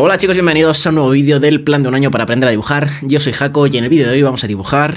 Hola chicos, bienvenidos a un nuevo vídeo del plan de un año para aprender a dibujar. Yo soy Jaco y en el vídeo de hoy vamos a dibujar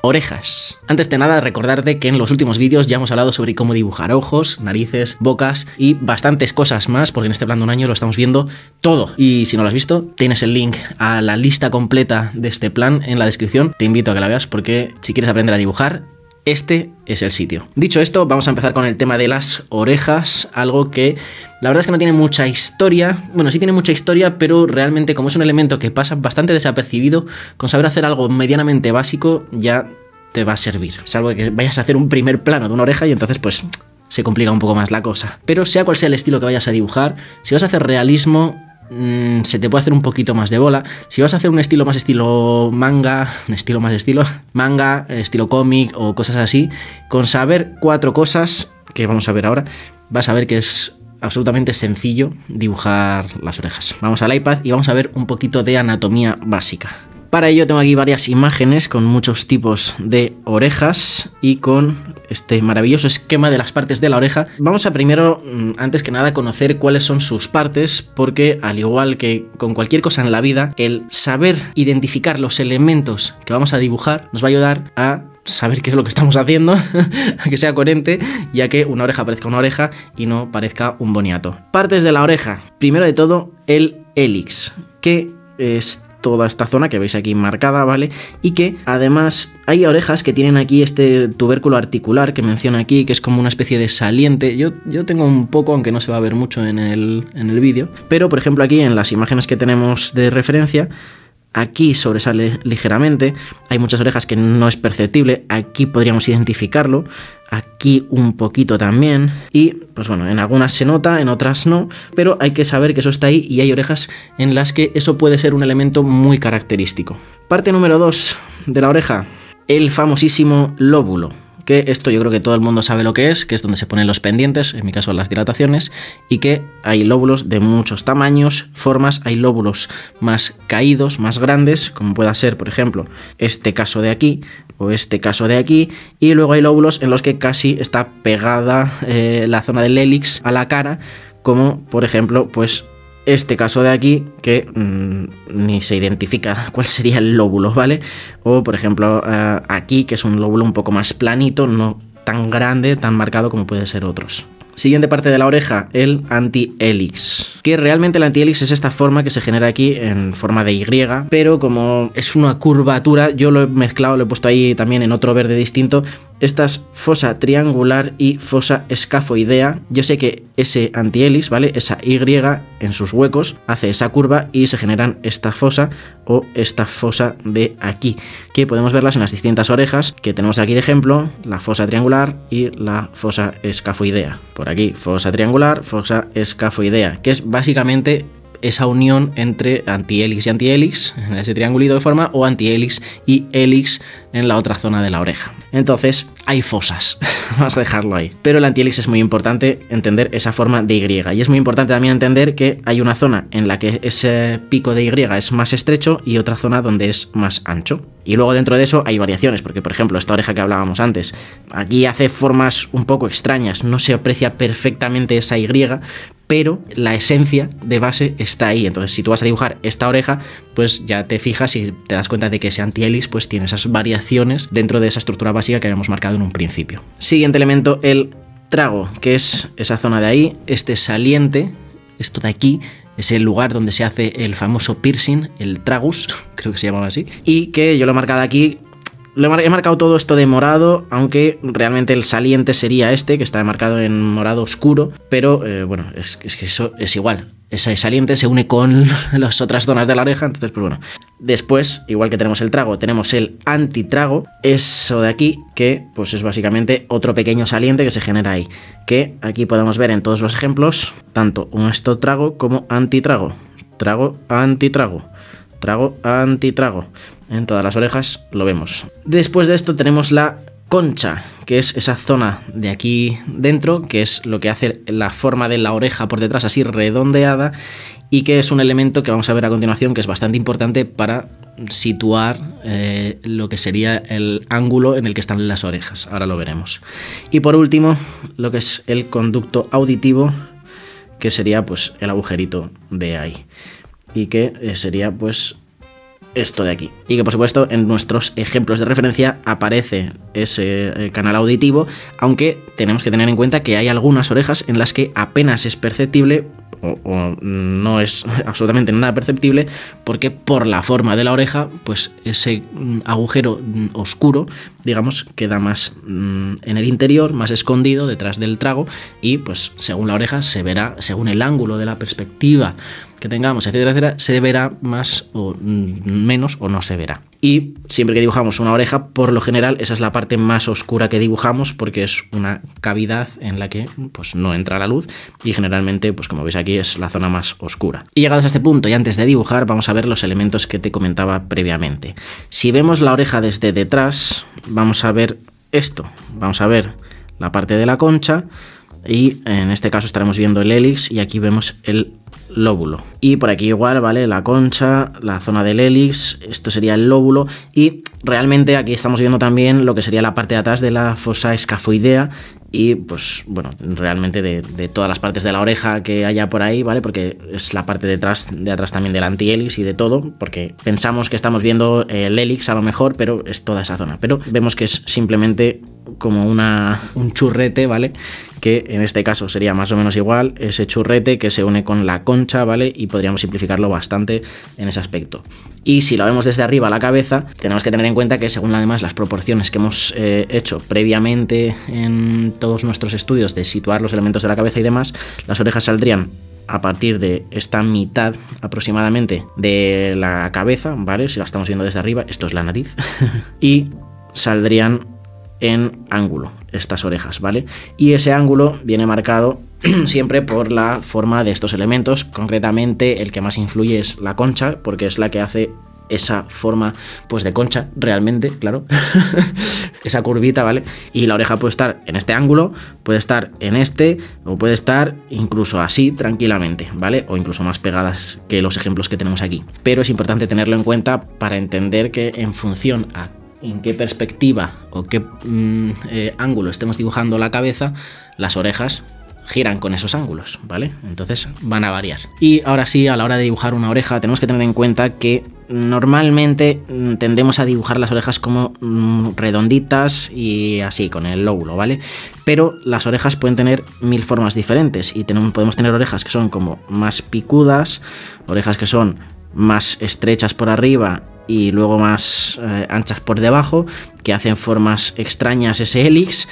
orejas. Antes de nada, recordarte que en los últimos vídeos ya hemos hablado sobre cómo dibujar ojos, narices, bocas y bastantes cosas más, porque en este plan de un año lo estamos viendo todo. Y si no lo has visto, tienes el link a la lista completa de este plan en la descripción. Te invito a que la veas porque si quieres aprender a dibujar, este es el sitio. Dicho esto, vamos a empezar con el tema de las orejas, algo que la verdad es que no tiene mucha historia, bueno, sí tiene mucha historia, pero realmente como es un elemento que pasa bastante desapercibido, con saber hacer algo medianamente básico ya te va a servir, salvo que vayas a hacer un primer plano de una oreja y entonces pues se complica un poco más la cosa. Pero sea cual sea el estilo que vayas a dibujar, si vas a hacer realismo, Mm, se te puede hacer un poquito más de bola. Si vas a hacer un estilo más estilo manga, un estilo más estilo manga, estilo cómic o cosas así, con saber cuatro cosas que vamos a ver ahora, vas a ver que es absolutamente sencillo dibujar las orejas. Vamos al iPad y vamos a ver un poquito de anatomía básica. Para ello tengo aquí varias imágenes con muchos tipos de orejas y con este maravilloso esquema de las partes de la oreja. Vamos a primero, mm, antes que nada, conocer cuáles son sus partes, porque al igual que con cualquier cosa en la vida, el saber identificar los elementos que vamos a dibujar nos va a ayudar a saber qué es lo que estamos haciendo, a que sea coherente, ya que una oreja parezca una oreja y no parezca un boniato. Partes de la oreja. Primero de todo, el hélix, que es toda esta zona que veis aquí marcada, ¿vale? Y que además hay orejas que tienen aquí este tubérculo articular que menciona aquí, que es como una especie de saliente. Yo, yo tengo un poco, aunque no se va a ver mucho en el, en el vídeo, pero por ejemplo aquí en las imágenes que tenemos de referencia, aquí sobresale ligeramente, hay muchas orejas que no es perceptible, aquí podríamos identificarlo, aquí un poquito también. Y pues bueno, en algunas se nota, en otras no, pero hay que saber que eso está ahí y hay orejas en las que eso puede ser un elemento muy característico. Parte número 2 de la oreja, el famosísimo lóbulo que esto yo creo que todo el mundo sabe lo que es, que es donde se ponen los pendientes, en mi caso las dilataciones, y que hay lóbulos de muchos tamaños, formas, hay lóbulos más caídos, más grandes, como pueda ser, por ejemplo, este caso de aquí, este caso de aquí, y luego hay lóbulos en los que casi está pegada eh, la zona del hélix a la cara, como por ejemplo, pues este caso de aquí que mm, ni se identifica cuál sería el lóbulo, ¿vale? O por ejemplo eh, aquí que es un lóbulo un poco más planito, no tan grande, tan marcado como puede ser otros. Siguiente parte de la oreja, el anti Que realmente el anti es esta forma que se genera aquí en forma de Y, pero como es una curvatura, yo lo he mezclado, lo he puesto ahí también en otro verde distinto, estas fosa triangular y fosa escafoidea. Yo sé que ese antihélice, ¿vale? Esa Y en sus huecos hace esa curva y se generan esta fosa o esta fosa de aquí, que podemos verlas en las distintas orejas que tenemos aquí de ejemplo, la fosa triangular y la fosa escafoidea. Por aquí, fosa triangular, fosa escafoidea, que es básicamente esa unión entre antihélix y antihélix, en ese triangulito de forma o antihélix y helix en la otra zona de la oreja. Entonces, hay fosas, vas a dejarlo ahí. Pero el antihélix es muy importante entender esa forma de Y y es muy importante también entender que hay una zona en la que ese pico de Y es más estrecho y otra zona donde es más ancho. Y luego dentro de eso hay variaciones, porque por ejemplo esta oreja que hablábamos antes, aquí hace formas un poco extrañas, no se aprecia perfectamente esa Y, pero la esencia de base está ahí. Entonces, si tú vas a dibujar esta oreja, pues ya te fijas y te das cuenta de que ese antihelis, pues tiene esas variaciones dentro de esa estructura básica que habíamos marcado en un principio. Siguiente elemento, el trago, que es esa zona de ahí, este saliente, esto de aquí, es el lugar donde se hace el famoso piercing, el tragus, creo que se llamaba así, y que yo lo he marcado aquí he marcado todo esto de morado, aunque realmente el saliente sería este, que está marcado en morado oscuro, pero eh, bueno, es, que eso es igual. Ese saliente se une con las otras zonas de la oreja, entonces pues bueno. Después, igual que tenemos el trago, tenemos el antitrago, eso de aquí, que pues es básicamente otro pequeño saliente que se genera ahí, que aquí podemos ver en todos los ejemplos, tanto un esto trago como antitrago, trago, antitrago trago, antitrago. En todas las orejas lo vemos. Después de esto tenemos la concha, que es esa zona de aquí dentro, que es lo que hace la forma de la oreja por detrás así redondeada y que es un elemento que vamos a ver a continuación que es bastante importante para situar eh, lo que sería el ángulo en el que están las orejas. Ahora lo veremos. Y por último, lo que es el conducto auditivo, que sería pues el agujerito de ahí y que eh, sería pues esto de aquí. Y que por supuesto en nuestros ejemplos de referencia aparece ese eh, canal auditivo, aunque tenemos que tener en cuenta que hay algunas orejas en las que apenas es perceptible o, no es absolutamente nada perceptible porque por la forma de la oreja, pues ese mm, agujero mm, oscuro, digamos, queda más mm, en el interior, más escondido detrás del trago y pues según la oreja se verá, según el ángulo de la perspectiva que tengamos, etcétera, etcétera, se verá más o menos o no se verá. Y siempre que dibujamos una oreja, por lo general, esa es la parte más oscura que dibujamos porque es una cavidad en la que pues, no entra la luz y generalmente, pues como veis aquí, es la zona más oscura. Y llegados a este punto y antes de dibujar, vamos a ver los elementos que te comentaba previamente. Si vemos la oreja desde detrás, vamos a ver esto. Vamos a ver la parte de la concha, y en este caso estaremos viendo el hélix y aquí vemos el lóbulo. Y por aquí igual, ¿vale? La concha, la zona del hélix esto sería el lóbulo y realmente aquí estamos viendo también lo que sería la parte de atrás de la fosa escafoidea y pues bueno, realmente de, todas las partes de la oreja que haya por ahí, ¿vale? Porque es la parte de atrás, de atrás también del antihélix y de todo, porque pensamos que estamos viendo el hélix a lo mejor, pero es toda esa zona. Pero vemos que es simplemente como un churrete, ¿vale? Que en este caso sería más o menos igual ese churrete que se une con la concha, ¿vale? Y podríamos simplificarlo bastante en ese aspecto. Y si lo vemos desde arriba a la cabeza, tenemos que tener en cuenta que según además las proporciones que hemos eh, hecho previamente en todos nuestros estudios de situar los elementos de la cabeza y demás, las orejas saldrían a partir de esta mitad aproximadamente de la cabeza, ¿vale? Si la estamos viendo desde arriba, esto es la nariz. y saldrían en ángulo, estas orejas, ¿vale? Y ese ángulo viene marcado siempre por la forma de estos elementos, concretamente el que más influye es la concha, porque es la que hace esa forma pues de concha realmente, claro, esa curvita, ¿vale? Y la oreja puede estar en este ángulo, puede estar en este o puede estar incluso así tranquilamente, ¿vale? O incluso más pegadas que los ejemplos que tenemos aquí. Pero es importante tenerlo en cuenta para entender que en función a en qué perspectiva o qué mm, eh, ángulo estemos dibujando la cabeza, las orejas giran con esos ángulos, ¿vale? Entonces van a variar. Y ahora sí, a la hora de dibujar una oreja, tenemos que tener en cuenta que normalmente mm, tendemos a dibujar las orejas como mm, redonditas y así, con el lóbulo, ¿vale? Pero las orejas pueden tener mil formas diferentes y podemos tener orejas que son como más picudas, orejas que son más estrechas por arriba y luego más eh, anchas por debajo, que hacen formas extrañas ese helix,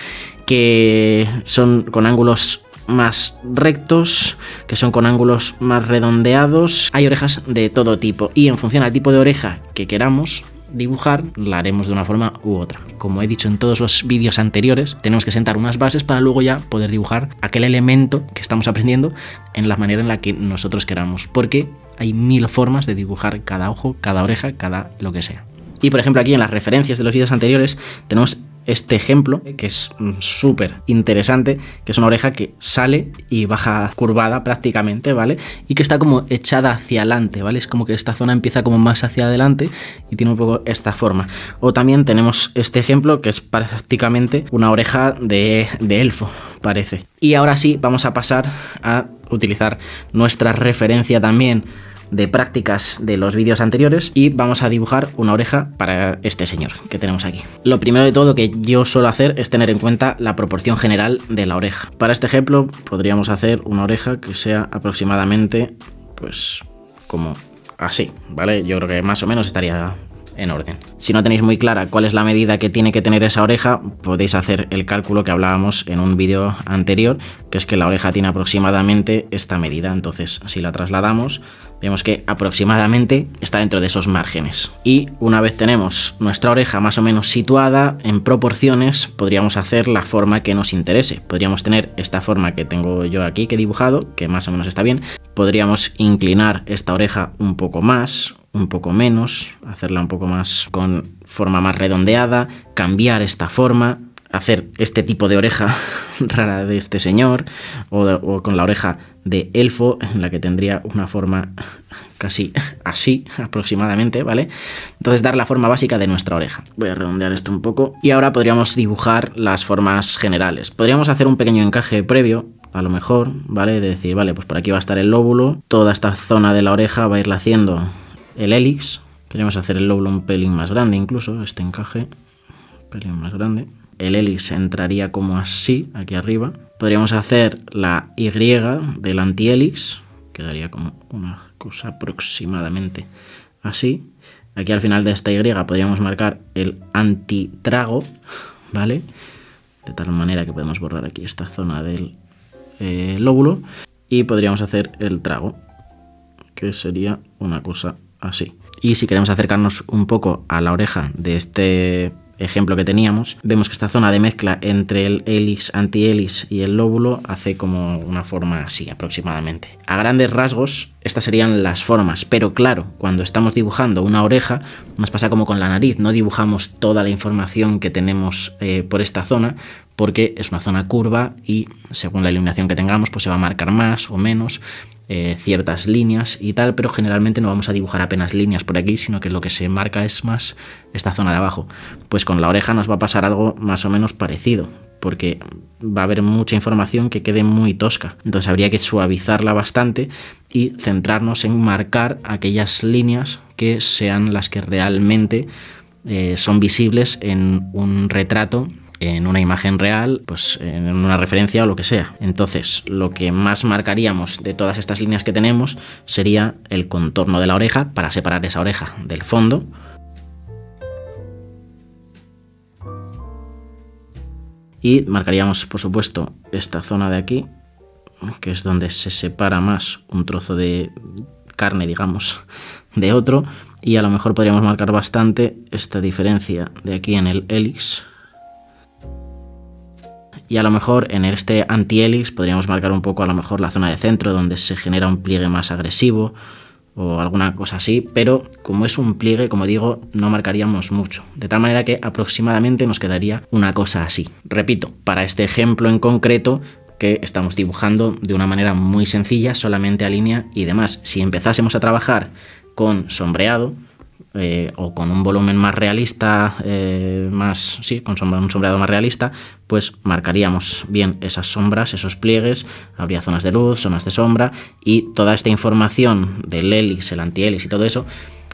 que son con ángulos más rectos, que son con ángulos más redondeados. Hay orejas de todo tipo y en función al tipo de oreja que queramos dibujar, la haremos de una forma u otra. Como he dicho en todos los vídeos anteriores, tenemos que sentar unas bases para luego ya poder dibujar aquel elemento que estamos aprendiendo en la manera en la que nosotros queramos, porque hay mil formas de dibujar cada ojo, cada oreja, cada lo que sea. Y por ejemplo aquí en las referencias de los vídeos anteriores tenemos este ejemplo que es mm, súper interesante, que es una oreja que sale y baja curvada prácticamente, ¿vale? Y que está como echada hacia adelante, ¿vale? Es como que esta zona empieza como más hacia adelante y tiene un poco esta forma. O también tenemos este ejemplo que es prácticamente una oreja de, de elfo, parece. Y ahora sí, vamos a pasar a utilizar nuestra referencia también de prácticas de los vídeos anteriores y vamos a dibujar una oreja para este señor que tenemos aquí. Lo primero de todo que yo suelo hacer es tener en cuenta la proporción general de la oreja. Para este ejemplo podríamos hacer una oreja que sea aproximadamente pues como así, ¿vale? Yo creo que más o menos estaría en orden. Si no tenéis muy clara cuál es la medida que tiene que tener esa oreja, podéis hacer el cálculo que hablábamos en un vídeo anterior, que es que la oreja tiene aproximadamente esta medida. Entonces, si la trasladamos, vemos que aproximadamente está dentro de esos márgenes. Y una vez tenemos nuestra oreja más o menos situada en proporciones, podríamos hacer la forma que nos interese. Podríamos tener esta forma que tengo yo aquí que he dibujado, que más o menos está bien. Podríamos inclinar esta oreja un poco más, un poco menos, hacerla un poco más con forma más redondeada, cambiar esta forma, hacer este tipo de oreja rara de este señor, o, con la oreja de elfo, en la que tendría una forma casi así aproximadamente, ¿vale? Entonces dar la forma básica de nuestra oreja. Voy a redondear esto un poco. Y ahora podríamos dibujar las formas generales. Podríamos hacer un pequeño encaje previo, a lo mejor, ¿vale? De decir, vale, pues por aquí va a estar el lóbulo, toda esta zona de la oreja va a irla haciendo el helix. Queremos hacer el lóbulo un pelín más grande incluso, este encaje, pelín más grande. El helix entraría como así, aquí arriba. Podríamos hacer la Y del antihélix, quedaría como una cosa aproximadamente así. Aquí al final de esta Y podríamos marcar el antitrago, ¿vale? De tal manera que podemos borrar aquí esta zona del eh, lóbulo. Y podríamos hacer el trago, que sería una cosa así. Y si queremos acercarnos un poco a la oreja de este ejemplo que teníamos, vemos que esta zona de mezcla entre el helix, antihelix y el lóbulo hace como una forma así aproximadamente. A grandes rasgos, estas serían las formas, pero claro, cuando estamos dibujando una oreja, nos pasa como con la nariz, no dibujamos toda la información que tenemos eh, por esta zona, porque es una zona curva y según la iluminación que tengamos, pues se va a marcar más o menos. Eh, ciertas líneas y tal, pero generalmente no vamos a dibujar apenas líneas por aquí, sino que lo que se marca es más esta zona de abajo. Pues con la oreja nos va a pasar algo más o menos parecido, porque va a haber mucha información que quede muy tosca. Entonces habría que suavizarla bastante y centrarnos en marcar aquellas líneas que sean las que realmente eh, son visibles en un retrato en una imagen real, pues en una referencia o lo que sea. Entonces, lo que más marcaríamos de todas estas líneas que tenemos sería el contorno de la oreja para separar esa oreja del fondo. Y marcaríamos, por supuesto, esta zona de aquí, que es donde se separa más un trozo de carne, digamos, de otro. Y a lo mejor podríamos marcar bastante esta diferencia de aquí en el helix, y a lo mejor en este anti podríamos marcar un poco a lo mejor la zona de centro donde se genera un pliegue más agresivo o alguna cosa así, pero como es un pliegue, como digo, no marcaríamos mucho, de tal manera que aproximadamente nos quedaría una cosa así. Repito, para este ejemplo en concreto que estamos dibujando de una manera muy sencilla, solamente a línea y demás, si empezásemos a trabajar con sombreado, eh, o con un volumen más realista, eh, más, sí, con un sombreado más realista, pues marcaríamos bien esas sombras, esos pliegues, habría zonas de luz, zonas de sombra, y toda esta información del hélice, el antihélice y todo eso,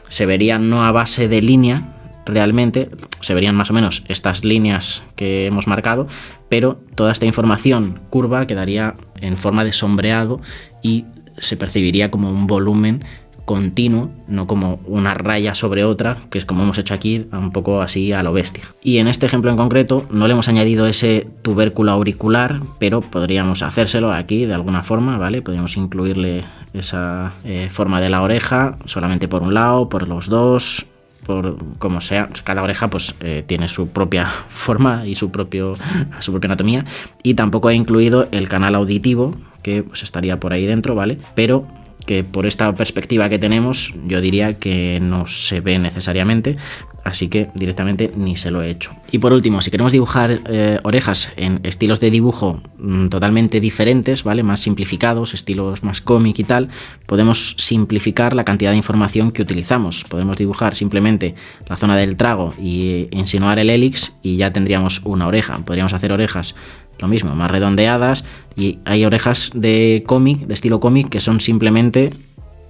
se vería no a base de línea, realmente, se verían más o menos estas líneas que hemos marcado, pero toda esta información curva quedaría en forma de sombreado y se percibiría como un volumen continuo, no como una raya sobre otra, que es como hemos hecho aquí, un poco así a lo bestia. Y en este ejemplo en concreto no le hemos añadido ese tubérculo auricular, pero podríamos hacérselo aquí de alguna forma, ¿vale? Podríamos incluirle esa eh, forma de la oreja, solamente por un lado, por los dos, por como sea, cada oreja pues eh, tiene su propia forma y su, propio, su propia anatomía. Y tampoco he incluido el canal auditivo, que pues, estaría por ahí dentro, ¿vale? Pero que por esta perspectiva que tenemos yo diría que no se ve necesariamente, así que directamente ni se lo he hecho. Y por último, si queremos dibujar eh, orejas en estilos de dibujo mm, totalmente diferentes, ¿vale? Más simplificados, estilos más cómic y tal, podemos simplificar la cantidad de información que utilizamos. Podemos dibujar simplemente la zona del trago y eh, insinuar el hélix y ya tendríamos una oreja. Podríamos hacer orejas lo mismo, más redondeadas y hay orejas de cómic, de estilo cómic, que son simplemente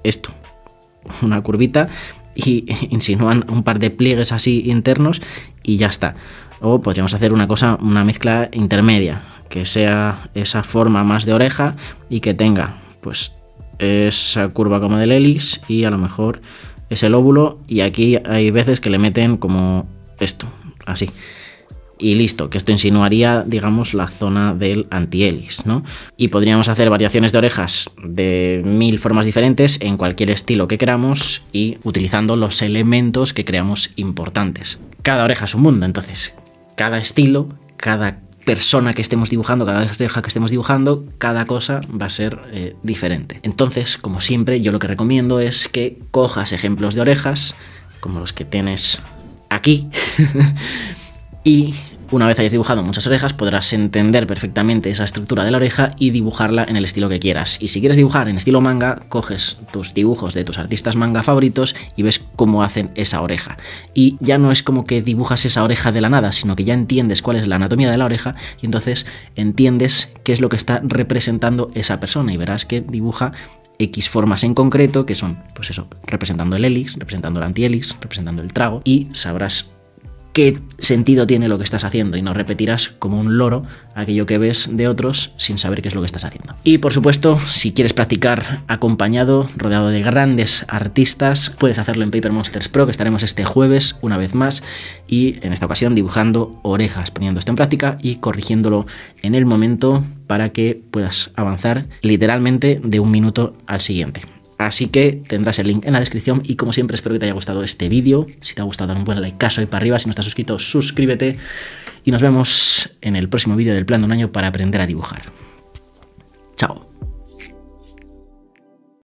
esto, una curvita y insinúan un par de pliegues así internos y ya está. O podríamos hacer una cosa, una mezcla intermedia, que sea esa forma más de oreja y que tenga pues esa curva como del helix y a lo mejor es el óvulo y aquí hay veces que le meten como esto, así y listo, que esto insinuaría, digamos, la zona del antihelix, ¿no? Y podríamos hacer variaciones de orejas de mil formas diferentes en cualquier estilo que queramos y utilizando los elementos que creamos importantes. Cada oreja es un mundo, entonces, cada estilo, cada persona que estemos dibujando, cada oreja que estemos dibujando, cada cosa va a ser eh, diferente. Entonces, como siempre, yo lo que recomiendo es que cojas ejemplos de orejas, como los que tienes aquí, y una vez hayas dibujado muchas orejas, podrás entender perfectamente esa estructura de la oreja y dibujarla en el estilo que quieras. Y si quieres dibujar en estilo manga, coges tus dibujos de tus artistas manga favoritos y ves cómo hacen esa oreja. Y ya no es como que dibujas esa oreja de la nada, sino que ya entiendes cuál es la anatomía de la oreja y entonces entiendes qué es lo que está representando esa persona y verás que dibuja X formas en concreto, que son, pues eso, representando el hélix, representando el antihelix, representando el trago, y sabrás qué sentido tiene lo que estás haciendo y no repetirás como un loro aquello que ves de otros sin saber qué es lo que estás haciendo. Y por supuesto, si quieres practicar acompañado, rodeado de grandes artistas, puedes hacerlo en Paper Monsters Pro, que estaremos este jueves una vez más y en esta ocasión dibujando orejas, poniendo esto en práctica y corrigiéndolo en el momento para que puedas avanzar literalmente de un minuto al siguiente. Así que tendrás el link en la descripción y como siempre espero que te haya gustado este vídeo. Si te ha gustado, dale un buen like, caso ahí para arriba. Si no estás suscrito, suscríbete. Y nos vemos en el próximo vídeo del plan de un año para aprender a dibujar. Chao.